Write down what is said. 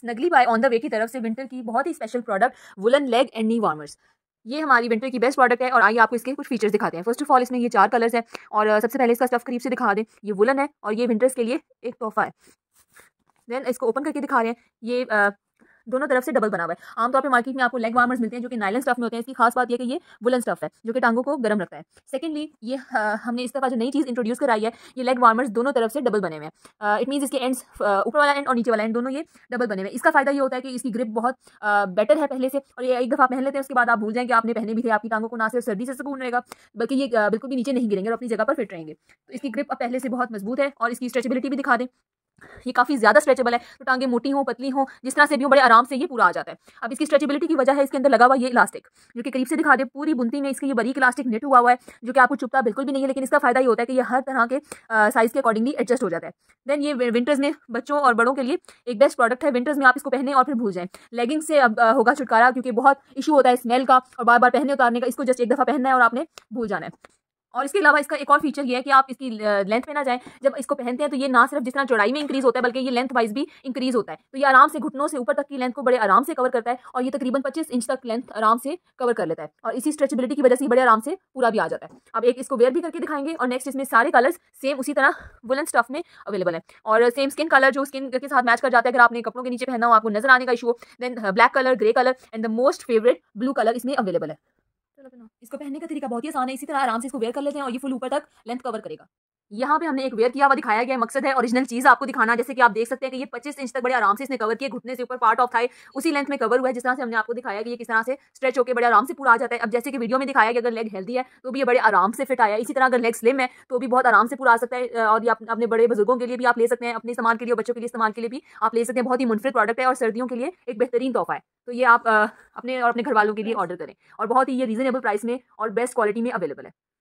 snugly by on the way की तरफ से विंटर की बहुत ही special product woollen leg and knee warmers ये हमारी विंटर की बेस्ट प्रोडक्ट है और आइए आपको इसके कुछ फीचर्स दिखाते हैं फर्स्ट ऑफ ऑल इसमें ये चार कलर्स हैं और सबसे पहले इसका स्टफ करीब से दिखा दें ये वुलन है और ये विंटर्स के लिए एक तोहफा है देन इसको ओपन करके दिखा रहे हैं ये दोनों तरफ से डबल बना हुआ है आमतौर पर मार्केट में आपको लेग वार्मर्स मिलते हैं जो कि नाइलन स्टफ में होते हैं इसकी खास बात यह कि ये वुलन स्टफ है जो कि टांगों को गर्म रखता है सेकंडली ये हाँ, हमने इस दफ़ा जो नई चीज़ इंट्रोड्यूस कराई है ये लेग वार्मर्स दोनों तरफ से डबल बने हुए हैं इट मीन इसके एंड ऊपर वाला एंड और नीचे वाला एंड दोनों ये डबल बने हुए इसका फायदा ये होता है कि इसकी ग्रिप बहुत बेटर है पहले से और ये एक दफ़ा पहन लेते हैं उसके बाद आप भूल जाएंगे कि आपने पहने भी थे आपकी टांगों को ना सिर्फ सर्दी से सुकून रहेगा बल्कि ये बिल्कुल भी नीचे नहीं गिरेंगे और अपनी जगह पर फिट रहेंगे तो इसकी ग्रिप अब पहले से बहुत मजबूत है और इसकी स्ट्रेचबिलिटी भी दिखा दें ये काफ़ी ज़्यादा स्ट्रेचेबल है तो टांगे मोटी हो पतली हो जिस तरह से भी हो बड़े आराम से ये पूरा आ जाता है अब इसकी स्ट्रेचेबिलिटी की वजह है इसके अंदर लगा हुआ ये इलास्टिक जो कि करीब से दिखा दे पूरी बुनती में इसके ये बड़ी इलास्टिक नेट हुआ हुआ है जो कि आपको चुपता बिल्कुल भी नहीं है लेकिन इसका फायदा ये होता है कि ये हर तरह के साइज़ के अकॉर्डिंगली एडजस्ट हो जाता है देन ये विंटर्स में बच्चों और बड़ों के लिए एक बेस्ट प्रोडक्ट है विंटर्स में आप इसको पहने और फिर भूल जाए लेगिंग से अब होगा छुटकारा क्योंकि बहुत इशू होता है स्मेल का और बार बार पहने उतारने का इसको जस्ट एक दफ़ा पहनना है और आपने भूल जाना है और इसके अलावा इसका एक और फीचर यह है कि आप इसकी लेंथ में ना जाएं जब इसको पहनते हैं तो ये ना सिर्फ जिस तरह चौड़ाई में इंक्रीज होता है बल्कि ये लेंथ वाइज भी इंक्रीज होता है तो ये आराम से घुटनों से ऊपर तक की लेंथ को बड़े आराम से कवर करता है और ये तकरीबन पच्चीस इंच तक लेंथ आराम से कवर कर लेता है और इसी स्ट्रेचबिलिटी की वजह से बड़े आराम से पूरा भी आ जाता है अब एक इसको वेयर भी करके दिखाएंगे और नेक्स्ट इसमें सारे कलर्स सेम उसी तरह वुलन स्टफ में अवेलेबल है और सेम स्किन कलर जो स्किन के साथ मैच कर जाता है अगर आपने कपड़ों के नीचे पहना हो आपको नजर आने का इशू हो then black colour grey colour and the most favourite blue colour इसमें अवेलेबल है इसको पहनने का तरीका बहुत ही आसान है इसी तरह आराम से इसको वेयर कर लेते हैं और ये फुल ऊपर तक लेंथ कवर करेगा यहाँ पे हमने एक वेयर किया हुआ दिखाया गया मकसद है ओरिजिनल चीज आपको दिखाना जैसे कि आप देख सकते हैं कि ये 25 इंच तक बड़े आराम से इसने कवर किया घुटने से ऊपर पार्ट ऑफ था उसी लेंथ में कवर हुआ है जिस तरह से हमने आपको दिखाया कि ये किस तरह से स्ट्रेच होकर बड़े आराम से पूरा आ जाता है अब जैसे कि वीडियो में दिखाया कि अगर लेग हेल्दी है तो भी ये बड़े आराम से फिट आया इसी तरह अगर लेग स्लिम है तो भी बहुत आराम से पूरा आ सकता है और ये अपने बड़े बुजुर्गों के लिए भी आप ले सकते हैं अपने सामान के लिए बच्चों के लिए इस्तेमाल के लिए भी आप ले सकते हैं बहुत ही मुनफरद प्रोडक्ट है और सर्दियों के लिए एक बेहतरीन तोहफा है तो ये आप अपने और अपने घर वालों के लिए ऑर्डर करें और बहुत ही ये रीजनेबल प्राइस में और बेस्ट क्वालिटी में अवेलेबल है